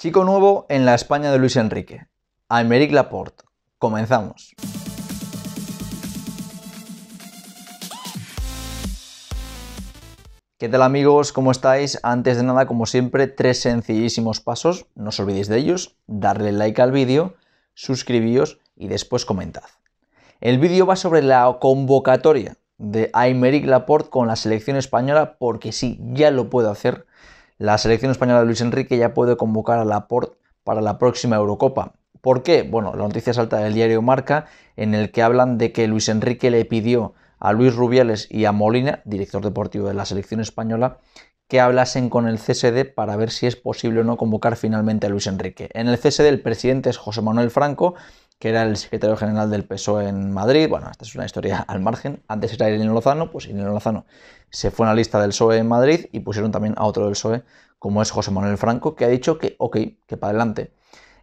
Chico nuevo en la España de Luis Enrique. Aymeric Laporte. Comenzamos. ¿Qué tal amigos? ¿Cómo estáis? Antes de nada, como siempre, tres sencillísimos pasos, no os olvidéis de ellos, darle like al vídeo, suscribíos y después comentad. El vídeo va sobre la convocatoria de Aymeric Laporte con la selección española porque sí, ya lo puedo hacer la selección española de Luis Enrique ya puede convocar a Laporte para la próxima Eurocopa. ¿Por qué? Bueno, la noticia salta del diario Marca, en el que hablan de que Luis Enrique le pidió a Luis Rubiales y a Molina, director deportivo de la selección española, que hablasen con el CSD para ver si es posible o no convocar finalmente a Luis Enrique. En el CSD el presidente es José Manuel Franco que era el secretario general del PSOE en Madrid. Bueno, esta es una historia al margen. Antes era Irene Lozano, pues Irene Lozano se fue a la lista del PSOE en Madrid y pusieron también a otro del PSOE, como es José Manuel Franco, que ha dicho que, ok, que para adelante.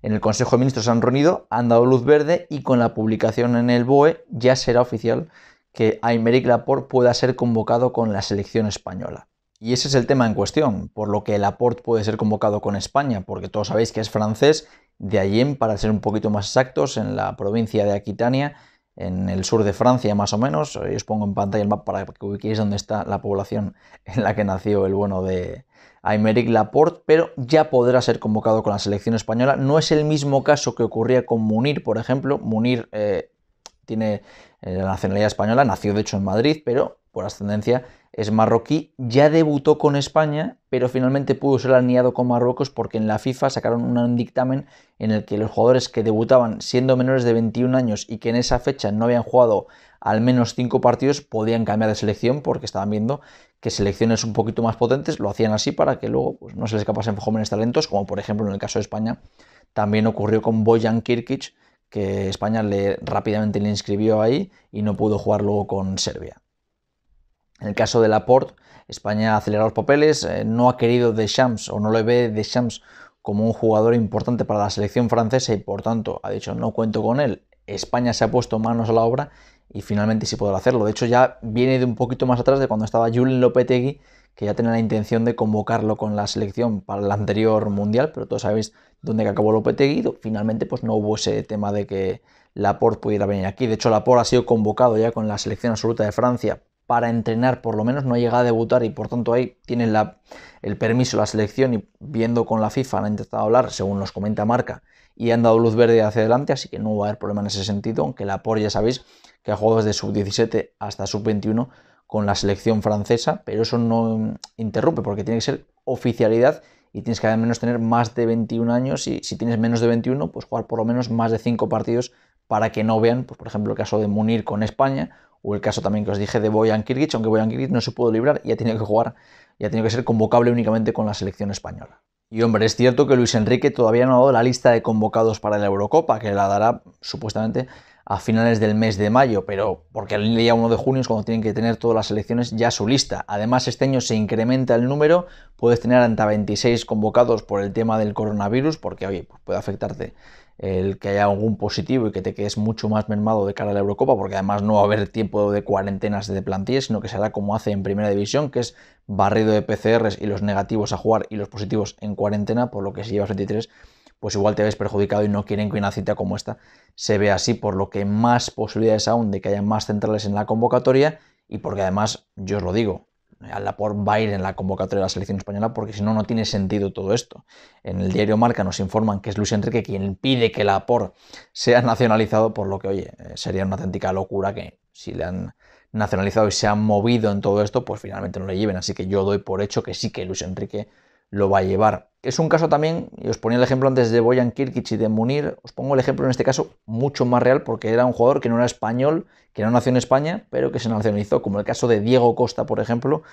En el Consejo de Ministros se han reunido, han dado luz verde y con la publicación en el BOE ya será oficial que Aymeric Laporte pueda ser convocado con la selección española. Y ese es el tema en cuestión, por lo que Laporte puede ser convocado con España, porque todos sabéis que es francés, de allí, para ser un poquito más exactos, en la provincia de Aquitania, en el sur de Francia más o menos. Eh, os pongo en pantalla el mapa para que ubiquéis dónde está la población en la que nació el bueno de Aymeric Laporte, pero ya podrá ser convocado con la selección española. No es el mismo caso que ocurría con Munir, por ejemplo. Munir eh, tiene eh, la nacionalidad española, nació de hecho en Madrid, pero por ascendencia es marroquí, ya debutó con España, pero finalmente pudo ser alineado con Marruecos porque en la FIFA sacaron un dictamen en el que los jugadores que debutaban siendo menores de 21 años y que en esa fecha no habían jugado al menos 5 partidos podían cambiar de selección porque estaban viendo que selecciones un poquito más potentes lo hacían así para que luego pues, no se les escapasen jóvenes talentos, como por ejemplo en el caso de España también ocurrió con Bojan Kirkic, que España le, rápidamente le inscribió ahí y no pudo jugar luego con Serbia. En el caso de Laporte, España ha acelerado los papeles, eh, no ha querido Deschamps o no le ve Deschamps como un jugador importante para la selección francesa y por tanto ha dicho no cuento con él. España se ha puesto manos a la obra y finalmente sí podrá hacerlo. De hecho ya viene de un poquito más atrás de cuando estaba Julien Lopetegui, que ya tenía la intención de convocarlo con la selección para el anterior mundial, pero todos sabéis dónde acabó Lopetegui. Finalmente pues no hubo ese tema de que Laporte pudiera venir aquí. De hecho Laporte ha sido convocado ya con la selección absoluta de Francia para entrenar, por lo menos no ha llegado a debutar y por tanto ahí tienen la, el permiso la selección y viendo con la FIFA han intentado hablar, según nos comenta Marca, y han dado luz verde hacia adelante, así que no va a haber problema en ese sentido, aunque la POR ya sabéis que ha jugado desde sub-17 hasta sub-21 con la selección francesa, pero eso no interrumpe porque tiene que ser oficialidad y tienes que al menos tener más de 21 años y si tienes menos de 21, pues jugar por lo menos más de 5 partidos para que no vean, pues por ejemplo, el caso de Munir con España o el caso también que os dije de Boyan Kirgic, aunque Boyan Kirgic no se pudo librar y ha tenido que jugar ya ha que ser convocable únicamente con la selección española. Y hombre, es cierto que Luis Enrique todavía no ha dado la lista de convocados para la Eurocopa, que la dará supuestamente a finales del mes de mayo, pero porque el día 1 de junio es cuando tienen que tener todas las selecciones ya su lista. Además, este año se incrementa el número, puedes tener hasta 26 convocados por el tema del coronavirus, porque oye, pues puede afectarte el que haya algún positivo y que te quedes mucho más mermado de cara a la Eurocopa, porque además no va a haber tiempo de cuarentenas de plantilla, sino que será como hace en Primera División, que es barrido de PCRs y los negativos a jugar y los positivos en cuarentena, por lo que si llevas 23, pues igual te ves perjudicado y no quieren que una cita como esta se vea así, por lo que más posibilidades aún de que haya más centrales en la convocatoria y porque además, yo os lo digo, a la por va a ir en la convocatoria de la selección española porque si no, no tiene sentido todo esto. En el diario Marca nos informan que es Luis Enrique quien pide que la por sea nacionalizado, por lo que, oye, eh, sería una auténtica locura que si le han nacionalizado y se han movido en todo esto, pues finalmente no le lleven. Así que yo doy por hecho que sí que Luis Enrique lo va a llevar. Es un caso también, y os ponía el ejemplo antes de Boyan Kirkic y de Munir, os pongo el ejemplo en este caso mucho más real porque era un jugador que no era español, que no nació en España, pero que se nacionalizó, como el caso de Diego Costa, por ejemplo,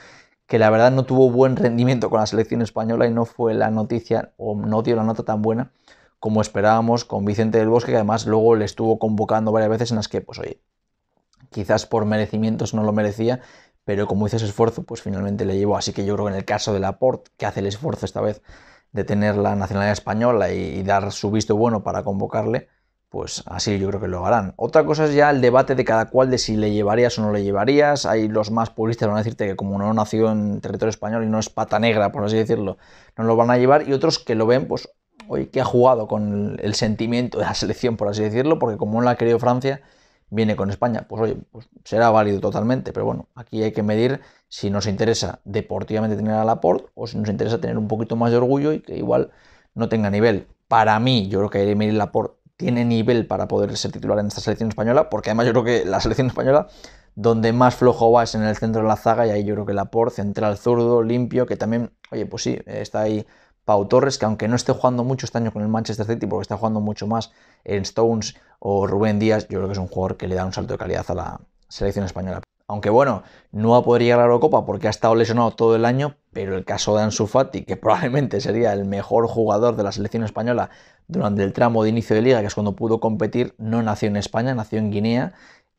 que la verdad no tuvo buen rendimiento con la selección española y no fue la noticia o no dio la nota tan buena como esperábamos con Vicente del Bosque, que además luego le estuvo convocando varias veces en las que, pues oye, quizás por merecimientos no lo merecía, pero como hizo ese esfuerzo, pues finalmente le llevó. Así que yo creo que en el caso de Laporte, que hace el esfuerzo esta vez de tener la nacionalidad española y, dar su visto bueno para convocarle, pues así yo creo que lo harán. Otra cosa es ya el debate de cada cual de si le llevarías o no le llevarías. Hay los más puristas van a decirte que como no nació en territorio español y no es pata negra, por así decirlo, no lo van a llevar. Y otros que lo ven, pues, hoy que ha jugado con el, sentimiento de la selección, por así decirlo, porque como no la ha querido Francia, viene con España, pues oye, pues será válido totalmente, pero bueno, aquí hay que medir si nos interesa deportivamente tener a Laporte o si nos interesa tener un poquito más de orgullo y que igual no tenga nivel. Para mí, yo creo que Emil Laporte tiene nivel para poder ser titular en esta selección española, porque además yo creo que la selección española donde más flojo va es en el centro de la zaga y ahí yo creo que Laporte, central zurdo, limpio, que también, oye, pues sí, está ahí Pau Torres, que aunque no esté jugando mucho este año con el Manchester City, porque está jugando mucho más en Stones o Rubén Díaz, yo creo que es un jugador que le da un salto de calidad a la selección española. Aunque bueno, no va a poder llegar a la Copa porque ha estado lesionado todo el año, pero el caso de Ansu que probablemente sería el mejor jugador de la selección española durante el tramo de inicio de liga, que es cuando pudo competir, no nació en España, nació en Guinea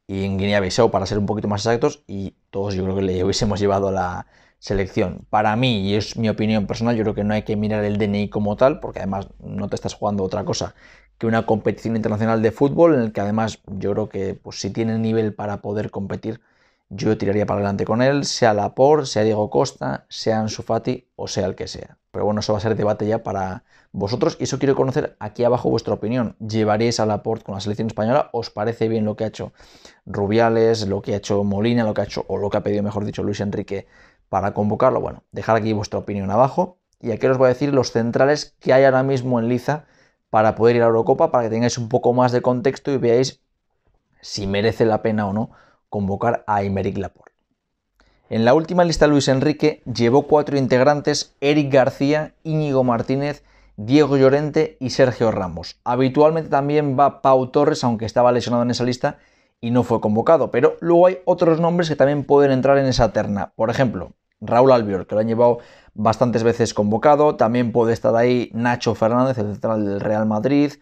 y en Guinea-Bissau, para ser un poquito más exactos, y todos yo creo que le hubiésemos llevado a la, selección. Para mí, y es mi opinión personal, yo creo que no hay que mirar el DNI como tal, porque además no te estás jugando otra cosa que una competición internacional de fútbol, en el que además yo creo que pues, si tiene nivel para poder competir, yo tiraría para adelante con él, sea Laporte, sea Diego Costa, sea Ansu o sea el que sea. Pero bueno, eso va a ser debate ya para vosotros y eso quiero conocer aquí abajo vuestra opinión. ¿Llevaríais a Laporte con la selección española? ¿Os parece bien lo que ha hecho Rubiales, lo que ha hecho Molina, lo que ha hecho o lo que ha pedido, mejor dicho, Luis Enrique para convocarlo? Bueno, dejar aquí vuestra opinión abajo. Y aquí os voy a decir los centrales que hay ahora mismo en Liza para poder ir a Eurocopa, para que tengáis un poco más de contexto y veáis si merece la pena o no convocar a Emeric Laporte. En la última lista Luis Enrique llevó cuatro integrantes, Eric García, Íñigo Martínez, Diego Llorente y Sergio Ramos. Habitualmente también va Pau Torres, aunque estaba lesionado en esa lista, y no fue convocado. Pero luego hay otros nombres que también pueden entrar en esa terna. Por ejemplo, Raúl Albiol, que lo han llevado bastantes veces convocado. También puede estar ahí Nacho Fernández, el central del Real Madrid.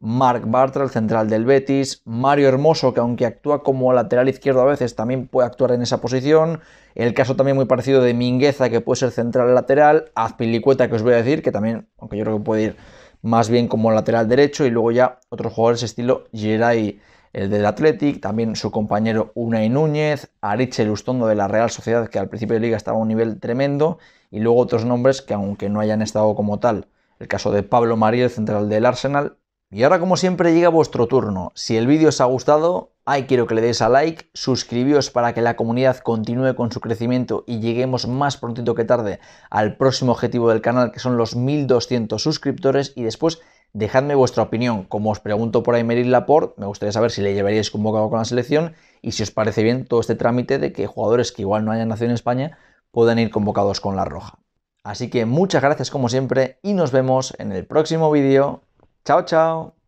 Mark Bartra, el central del Betis. Mario Hermoso, que aunque actúa como lateral izquierdo a veces, también puede actuar en esa posición. El caso también muy parecido de Mingueza, que puede ser central lateral. Azpilicueta, que os voy a decir, que también, aunque yo creo que puede ir más bien como lateral derecho. Y luego ya otros jugadores estilo Geray el del Athletic, también su compañero Unai Núñez, Ariche Lustondo de la Real Sociedad, que al principio de liga estaba a un nivel tremendo, y luego otros nombres que aunque no hayan estado como tal, el caso de Pablo María, el central del Arsenal. Y ahora como siempre llega vuestro turno. Si el vídeo os ha gustado, ahí quiero que le deis a like, suscribíos para que la comunidad continúe con su crecimiento y lleguemos más prontito que tarde al próximo objetivo del canal, que son los 1200 suscriptores, y después Dejadme vuestra opinión. Como os pregunto por Meril Laporte, me gustaría saber si le llevaríais convocado con la selección y si os parece bien todo este trámite de que jugadores que igual no hayan nacido en España puedan ir convocados con la roja. Así que muchas gracias como siempre y nos vemos en el próximo vídeo. Chao, chao.